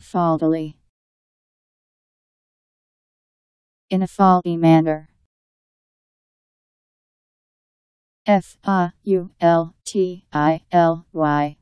Faultily, In a faulty manner. F A U L T I L Y.